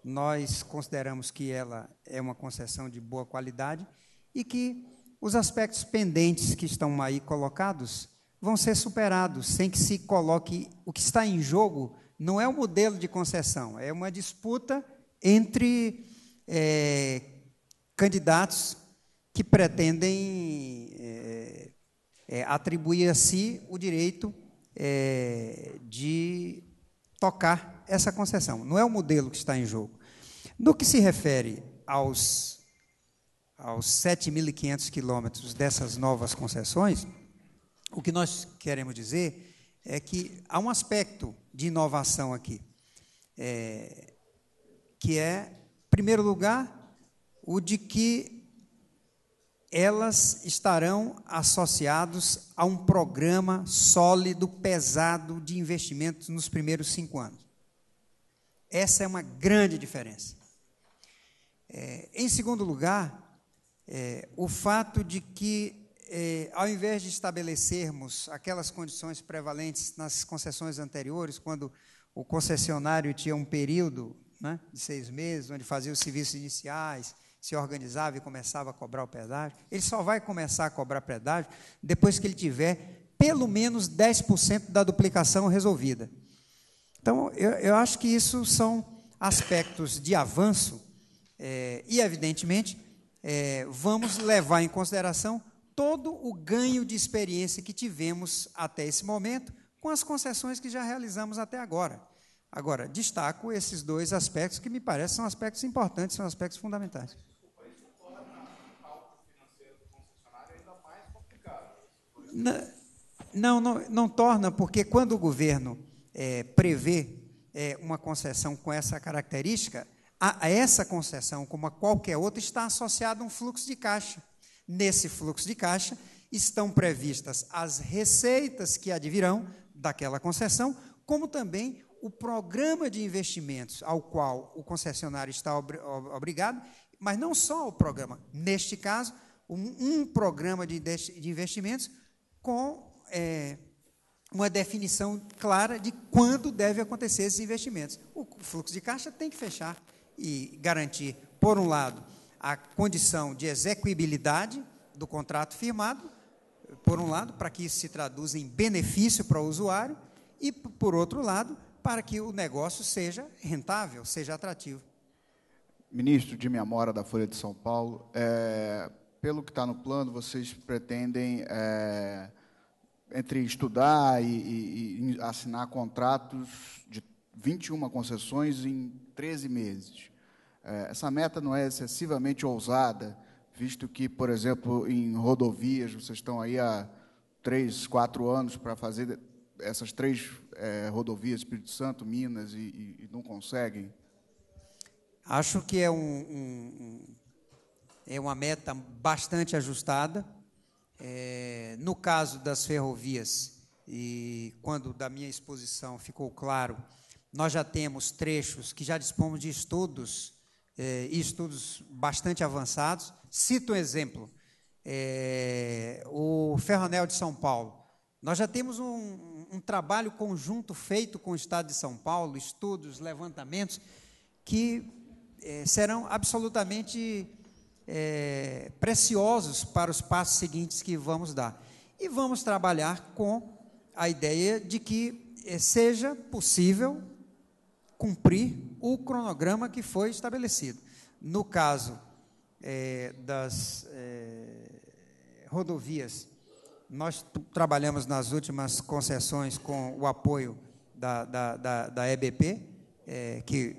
Nós consideramos que ela é uma concessão de boa qualidade e que os aspectos pendentes que estão aí colocados vão ser superados, sem que se coloque o que está em jogo não é um modelo de concessão, é uma disputa entre é, candidatos que pretendem é, é, atribuir a si o direito é, de tocar essa concessão. Não é o modelo que está em jogo. No que se refere aos, aos 7.500 quilômetros dessas novas concessões, o que nós queremos dizer é que há um aspecto de inovação aqui. É, que é, em primeiro lugar, o de que elas estarão associados a um programa sólido, pesado de investimentos nos primeiros cinco anos. Essa é uma grande diferença. É, em segundo lugar, é, o fato de que é, ao invés de estabelecermos aquelas condições prevalentes nas concessões anteriores, quando o concessionário tinha um período né, de seis meses, onde fazia os serviços iniciais, se organizava e começava a cobrar o pedágio. Ele só vai começar a cobrar pedágio depois que ele tiver pelo menos 10% da duplicação resolvida. Então, eu, eu, acho que isso são aspectos de avanço é, e, evidentemente, é, vamos levar em consideração todo o ganho de experiência que tivemos até esse momento com as concessões que já realizamos até agora. Agora, destaco esses dois aspectos que me parecem são aspectos importantes, são aspectos fundamentais. Não, não, não torna, porque quando o governo é, prevê é, uma concessão com essa característica, a, a essa concessão, como a qualquer outra, está associado um fluxo de caixa. Nesse fluxo de caixa estão previstas as receitas que advirão daquela concessão, como também o programa de investimentos ao qual o concessionário está ob obrigado, mas não só o programa, neste caso, um, um programa de, de investimentos com é, uma definição clara de quando deve acontecer esses investimentos. O fluxo de caixa tem que fechar e garantir, por um lado, a condição de execuibilidade do contrato firmado, por um lado, para que isso se traduza em benefício para o usuário, e, por outro lado, para que o negócio seja rentável, seja atrativo. Ministro de Memória da Folha de São Paulo, é, pelo que está no plano, vocês pretendem, é, entre estudar e, e, e, assinar contratos de 21 concessões em 13 meses. É, essa meta não é excessivamente ousada, visto que, por exemplo, em rodovias, vocês estão aí há três, quatro anos para fazer essas três é, rodovias, Espírito Santo, Minas, e, e, e, não conseguem? Acho que é, um, um é uma meta bastante ajustada. É, no caso das ferrovias, e quando da minha exposição ficou claro, nós já temos trechos que já dispomos de estudos, é, estudos bastante avançados. Cito um exemplo: é, o Ferroanel de São Paulo. Nós já temos um, um trabalho conjunto feito com o Estado de São Paulo, estudos, levantamentos, que é, serão absolutamente é, preciosos para os passos seguintes que vamos dar. E vamos trabalhar com a ideia de que eh, seja possível cumprir o cronograma que foi estabelecido. No caso é, das é, rodovias nós trabalhamos nas últimas concessões com o apoio da, da, da, da EBP, é, que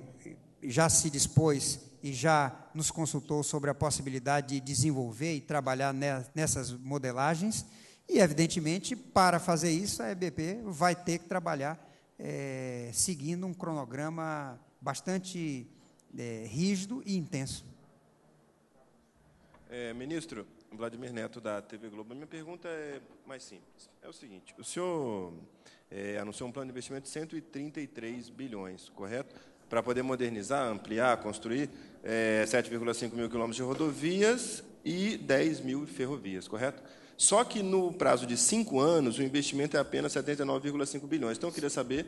já se dispôs e já nos consultou sobre a possibilidade de desenvolver e trabalhar nessas modelagens. E, evidentemente, para fazer isso, a EBP vai ter que trabalhar é, seguindo um cronograma bastante é, rígido e intenso. É, ministro, Vladimir Neto, da TV Globo. A minha pergunta é mais simples. É o seguinte, o senhor é, anunciou um plano de investimento de 133 bilhões, correto? Para poder modernizar, ampliar, construir é, 7,5 mil quilômetros de rodovias e 10 mil ferrovias, correto? Só que no prazo de cinco anos, o investimento é apenas 79,5 bilhões. Então, eu queria saber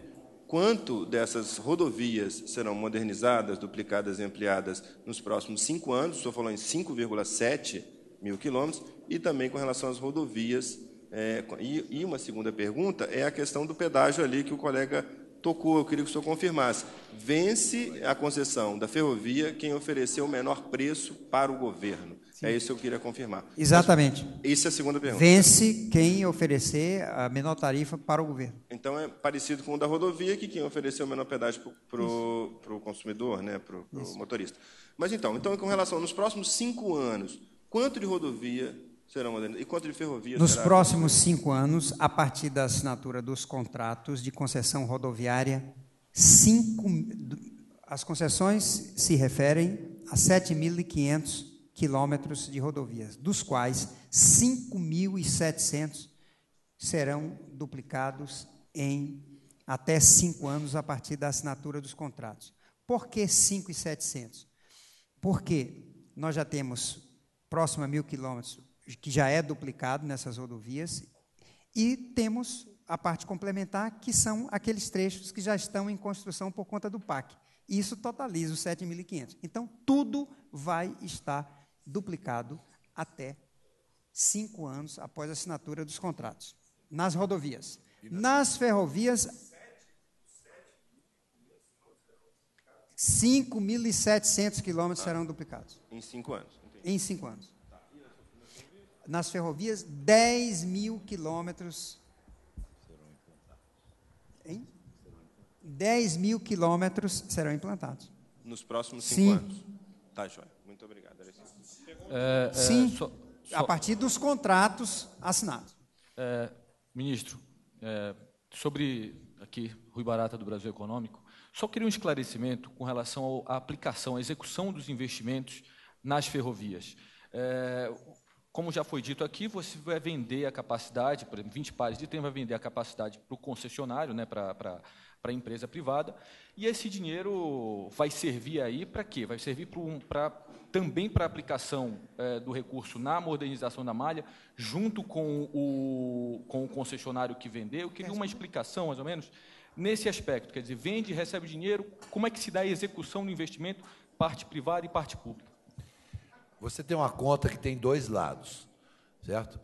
quanto dessas rodovias serão modernizadas, duplicadas e ampliadas nos próximos cinco anos. O senhor falou em 5,7 mil quilômetros, e também com relação às rodovias. É, e, e uma segunda pergunta é a questão do pedágio ali que o colega tocou, eu queria que o senhor confirmasse. Vence a concessão da ferrovia quem ofereceu o menor preço para o governo. Sim. É isso que eu queria confirmar. Exatamente. isso é a segunda pergunta. Vence quem oferecer a menor tarifa para o governo. Então é parecido com o da rodovia, que quem ofereceu o menor pedágio para o consumidor, né, para o motorista. Mas então, então, com relação, nos próximos cinco anos, Quanto de rodovia serão modernizadas? E quanto de ferrovia Nos será próximos cinco anos, a partir da assinatura dos contratos de concessão rodoviária, cinco, as concessões se referem a 7.500 quilômetros de rodovias, dos quais 5.700 serão duplicados em até cinco anos a partir da assinatura dos contratos. Por que 5.700? Porque nós já temos próximo a mil quilômetros, que já é duplicado nessas rodovias, e temos a parte complementar, que são aqueles trechos que já estão em construção por conta do PAC. Isso totaliza os 7.500. Então, tudo vai estar duplicado até cinco anos após a assinatura dos contratos. Nas rodovias. Nas ferrovias. 5.700 quilômetros serão duplicados. Em cinco anos. Em cinco anos. Nas ferrovias, 10 mil quilômetros. 10 mil quilômetros serão implantados. Nos próximos cinco Sim. anos. Tá, Joia. Muito obrigado, é, é, Sim, a partir dos contratos assinados. É, ministro, é, sobre aqui, Rui Barata, do Brasil Econômico, só queria um esclarecimento com relação à aplicação, à execução dos investimentos nas ferrovias. É, como já foi dito aqui, você vai vender a capacidade, por exemplo, 20 pares de trem, vai vender a capacidade para o concessionário, né, para a empresa privada, e esse dinheiro vai servir aí para quê? Vai servir para também para a aplicação é, do recurso na modernização da malha, junto com o, com o concessionário que vendeu. Eu queria uma explicação, mais ou menos, nesse aspecto. Quer dizer, vende, recebe dinheiro, como é que se dá a execução do investimento, parte privada e parte pública? Você tem uma conta que tem dois lados, certo?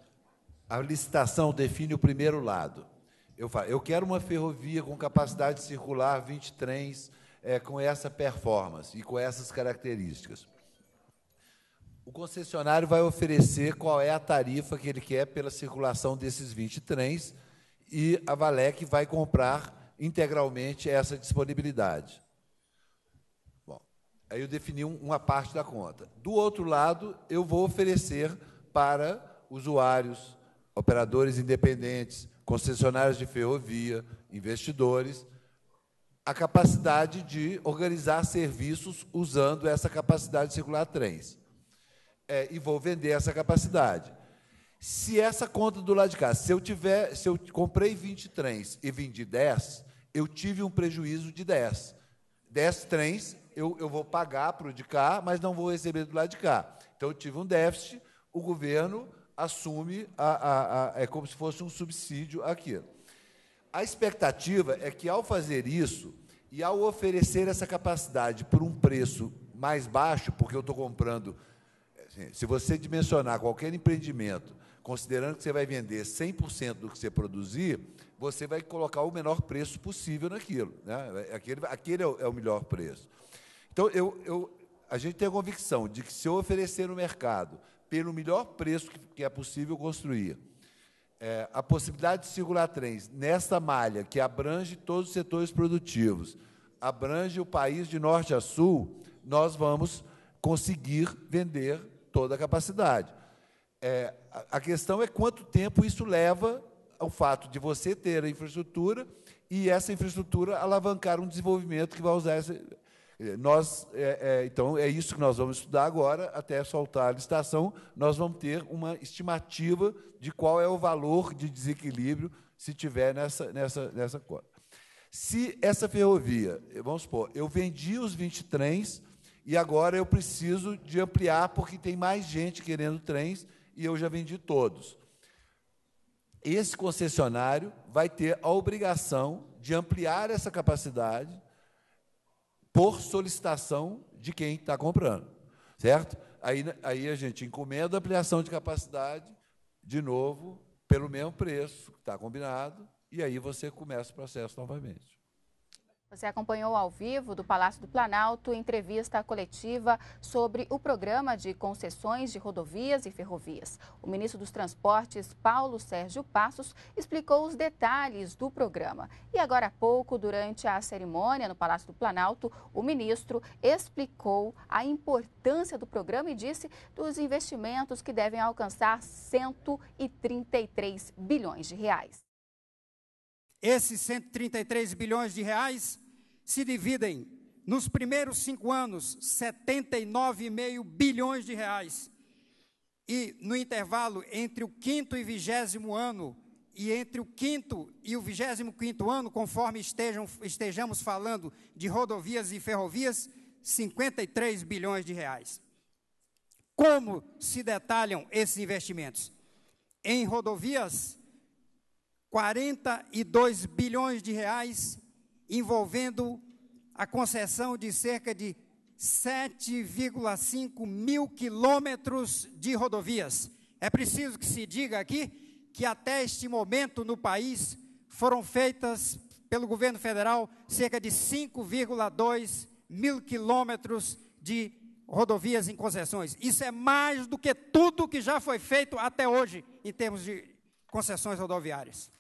A licitação define o primeiro lado. Eu falo, eu quero uma ferrovia com capacidade de circular, 20 trens, é, com essa performance e com essas características. O concessionário vai oferecer qual é a tarifa que ele quer pela circulação desses 20 trens e a Valec vai comprar integralmente essa disponibilidade. Aí eu defini uma parte da conta. Do outro lado, eu vou oferecer para usuários, operadores independentes, concessionários de ferrovia, investidores, a capacidade de organizar serviços usando essa capacidade de circular trens. É, e vou vender essa capacidade. Se essa conta do lado de cá, se eu tiver, se eu comprei 20 trens e vendi 10, eu tive um prejuízo de 10. 10 trens eu, eu vou pagar para o de cá, mas não vou receber do lado de cá. Então, eu tive um déficit, o governo assume, a, a, a, é como se fosse um subsídio aqui. A expectativa é que, ao fazer isso, e ao oferecer essa capacidade por um preço mais baixo, porque eu estou comprando, assim, se você dimensionar qualquer empreendimento, considerando que você vai vender 100% do que você produzir, você vai colocar o menor preço possível naquilo. Né? Aquele, aquele é o, é o melhor preço. Então, eu, eu, a gente tem a convicção de que se eu oferecer no mercado, pelo melhor preço que, que é possível construir, é, a possibilidade de circular trens nessa malha que abrange todos os setores produtivos, abrange o país de norte a sul, nós vamos conseguir vender toda a capacidade. É, a questão é quanto tempo isso leva ao fato de você ter a infraestrutura e essa infraestrutura alavancar um desenvolvimento que vai usar essa, eh, nós, é, é, então, é isso que nós vamos estudar agora, até soltar a licitação, nós vamos ter uma estimativa de qual é o valor de desequilíbrio se tiver nessa, nessa, nessa cota. Se essa ferrovia, vamos supor, eu vendi os 20 trens e agora eu preciso de ampliar porque tem mais gente querendo trens e eu já vendi todos. Esse concessionário vai ter a obrigação de ampliar essa capacidade por solicitação de quem está comprando, certo? Aí, aí a gente encomenda a ampliação de capacidade, de novo, pelo mesmo preço que está combinado, e aí você começa o processo novamente. Você acompanhou ao vivo do Palácio do Planalto entrevista coletiva sobre o programa de concessões de rodovias e ferrovias. O ministro dos Transportes, Paulo Sérgio Passos, explicou os detalhes do programa. E agora há pouco, durante a cerimônia no Palácio do Planalto, o ministro explicou a importância do programa e disse dos investimentos que devem alcançar 133 bilhões de reais. Esses 133 bilhões de reais se dividem nos primeiros cinco anos, 79,5 bilhões de reais. E no intervalo entre o quinto e vigésimo ano, e entre o quinto e o vigésimo quinto ano, conforme estejam, estejamos falando de rodovias e ferrovias, 53 bilhões de reais. Como se detalham esses investimentos? Em rodovias, 42 bilhões de reais, envolvendo a concessão de cerca de 7,5 mil quilômetros de rodovias. É preciso que se diga aqui que até este momento no país foram feitas pelo governo federal cerca de 5,2 mil quilômetros de rodovias em concessões. Isso é mais do que tudo que já foi feito até hoje em termos de concessões rodoviárias.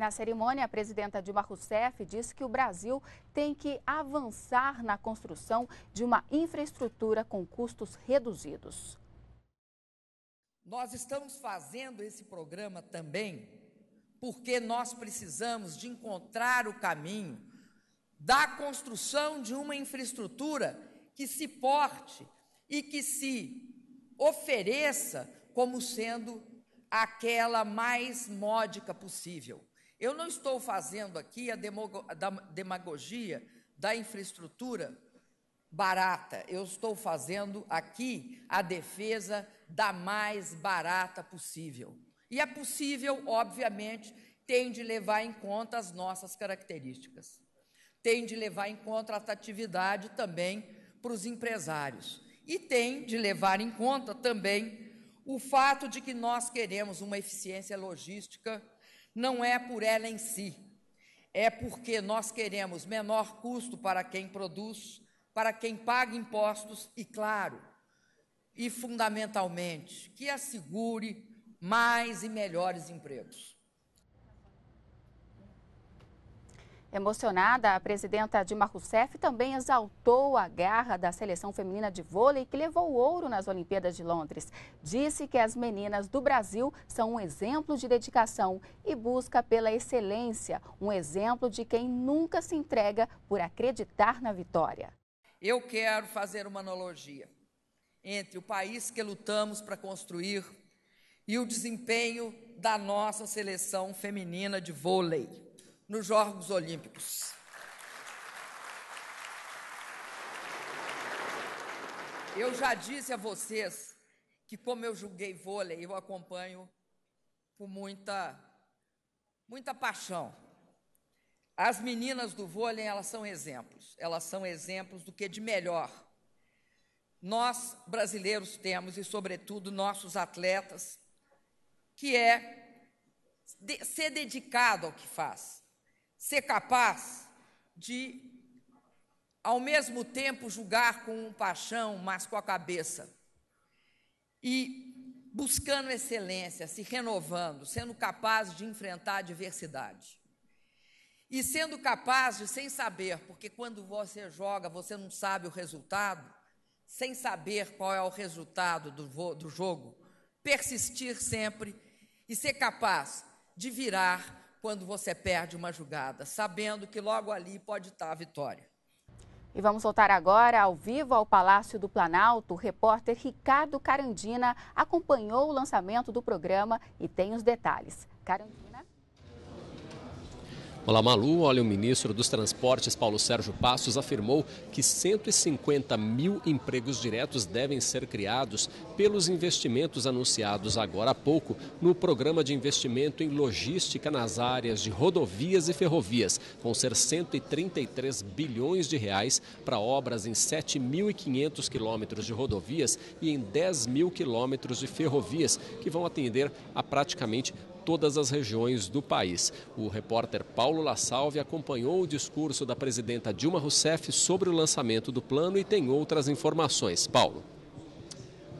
Na cerimônia, a presidenta Dilma Rousseff disse que o Brasil tem que avançar na construção de uma infraestrutura com custos reduzidos. Nós estamos fazendo esse programa também porque nós precisamos de encontrar o caminho da construção de uma infraestrutura que se porte e que se ofereça como sendo aquela mais módica possível. Eu não estou fazendo aqui a, demagogia da infraestrutura barata, eu estou fazendo aqui a defesa da mais barata possível. E é possível, obviamente, tem de levar em conta as nossas características, tem de levar em conta a atratividade também para os empresários e tem de levar em conta também o fato de que nós queremos uma eficiência logística não é por ela em si, é porque nós queremos menor custo para quem produz, para quem paga impostos e, claro, e fundamentalmente, que assegure mais e melhores empregos. Emocionada, a presidenta Dilma Rousseff também exaltou a garra da seleção feminina de vôlei que levou o ouro nas Olimpíadas de Londres. Disse que as meninas do Brasil são um exemplo de dedicação e busca pela excelência, um exemplo de quem nunca se entrega por acreditar na vitória. Eu quero fazer uma analogia entre o país que lutamos para construir e o desempenho da nossa seleção feminina de vôlei nos Jogos Olímpicos. Eu já disse a vocês que, como eu julguei vôlei, eu acompanho com muita, muita paixão. As meninas do vôlei, elas são exemplos. Elas são exemplos do que de melhor nós brasileiros temos, e sobretudo nossos atletas, que é de, ser dedicado ao que faz ser capaz de, ao mesmo tempo, julgar com paixão, mas com a cabeça. E buscando excelência, se renovando, sendo capaz de enfrentar a diversidade. E sendo capaz de, sem saber, porque quando você joga, você não sabe o resultado, sem saber qual é o resultado do, do jogo, persistir sempre e ser capaz de virar quando você perde uma jogada, sabendo que logo ali pode estar a vitória. E vamos voltar agora ao vivo ao Palácio do Planalto. O repórter Ricardo Carandina acompanhou o lançamento do programa e tem os detalhes. Carandina. Olá, Malu. Olha, o ministro dos Transportes, Paulo Sérgio Passos, afirmou que 150 mil empregos diretos devem ser criados pelos investimentos anunciados agora há pouco no programa de investimento em logística nas áreas de rodovias e ferrovias, com ser 133 bilhões de reais para obras em 7.500 quilômetros de rodovias e em 10 mil quilômetros de ferrovias, que vão atender a praticamente todas as regiões do país. O repórter Paulo Lassalve acompanhou o discurso da presidenta Dilma Rousseff sobre o lançamento do plano e tem outras informações. Paulo.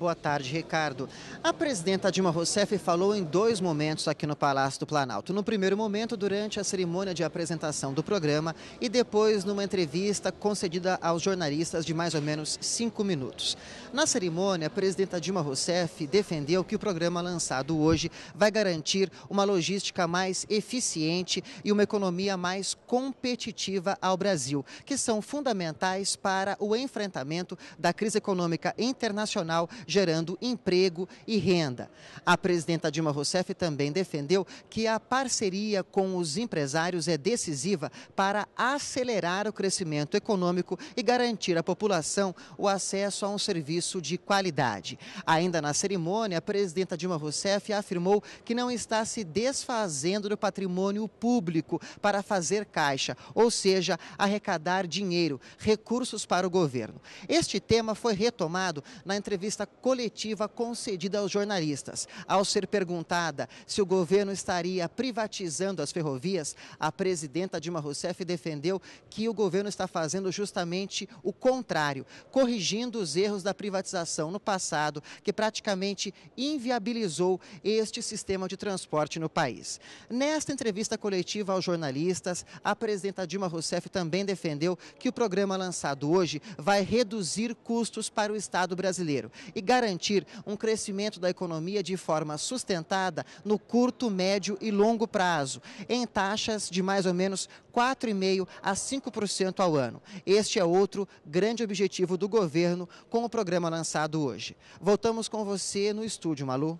Boa tarde, Ricardo. A presidenta Dilma Rousseff falou em dois momentos aqui no Palácio do Planalto. No primeiro momento, durante a cerimônia de apresentação do programa, e depois numa entrevista concedida aos jornalistas de mais ou menos cinco minutos. Na cerimônia, a presidenta Dilma Rousseff defendeu que o programa lançado hoje vai garantir uma logística mais eficiente e uma economia mais competitiva ao Brasil, que são fundamentais para o enfrentamento da crise econômica internacional gerando emprego e renda. A presidenta Dilma Rousseff também defendeu que a parceria com os empresários é decisiva para acelerar o crescimento econômico e garantir à população o acesso a um serviço de qualidade. Ainda na cerimônia, a presidenta Dilma Rousseff afirmou que não está se desfazendo do patrimônio público para fazer caixa, ou seja, arrecadar dinheiro, recursos para o governo. Este tema foi retomado na entrevista coletiva concedida aos jornalistas. Ao ser perguntada se o governo estaria privatizando as ferrovias, a presidenta Dilma Rousseff defendeu que o governo está fazendo justamente o contrário, corrigindo os erros da privatização no passado, que praticamente inviabilizou este sistema de transporte no país. Nesta entrevista coletiva aos jornalistas, a presidenta Dilma Rousseff também defendeu que o programa lançado hoje vai reduzir custos para o Estado brasileiro e garantir um crescimento da economia de forma sustentada no curto, médio e longo prazo, em taxas de mais ou menos 4,5% a 5% ao ano. Este é outro grande objetivo do governo com o programa lançado hoje. Voltamos com você no estúdio, Malu.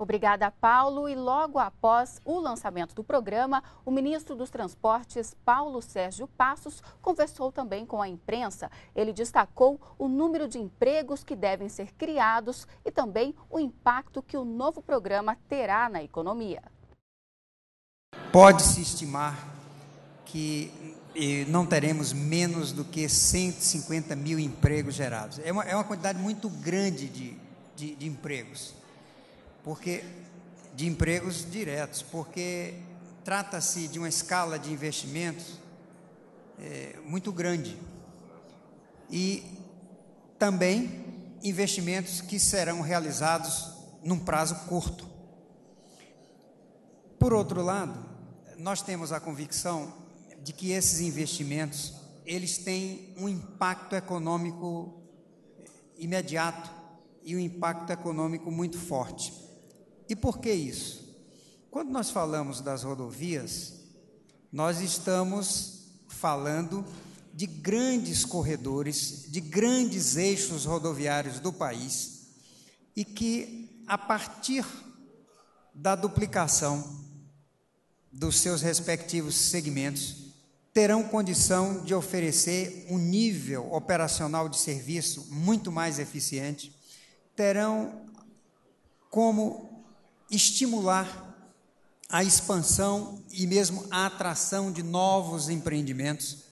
Obrigada, Paulo. E logo após o lançamento do programa, o ministro dos Transportes, Paulo Sérgio Passos, conversou também com a imprensa. Ele destacou o número de empregos que devem ser criados e também o impacto que o novo programa terá na economia. Pode-se estimar que eh, não teremos menos do que 150 mil empregos gerados. É uma, é uma quantidade muito grande de, de, de empregos porque de empregos diretos, porque trata-se de uma escala de investimentos é, muito grande e também investimentos que serão realizados num prazo curto. Por outro lado, nós temos a convicção de que esses investimentos eles têm um impacto econômico imediato e um impacto econômico muito forte. E por que isso? Quando nós falamos das rodovias, nós estamos falando de grandes corredores, de grandes eixos rodoviários do país e que, a partir da duplicação dos seus respectivos segmentos, terão condição de oferecer um nível operacional de serviço muito mais eficiente, terão como estimular a expansão e mesmo a atração de novos empreendimentos.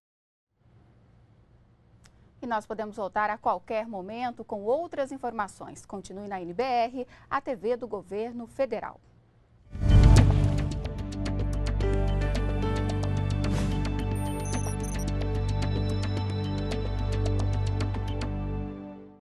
E nós podemos voltar a qualquer momento com outras informações. Continue na NBR, a TV do Governo Federal.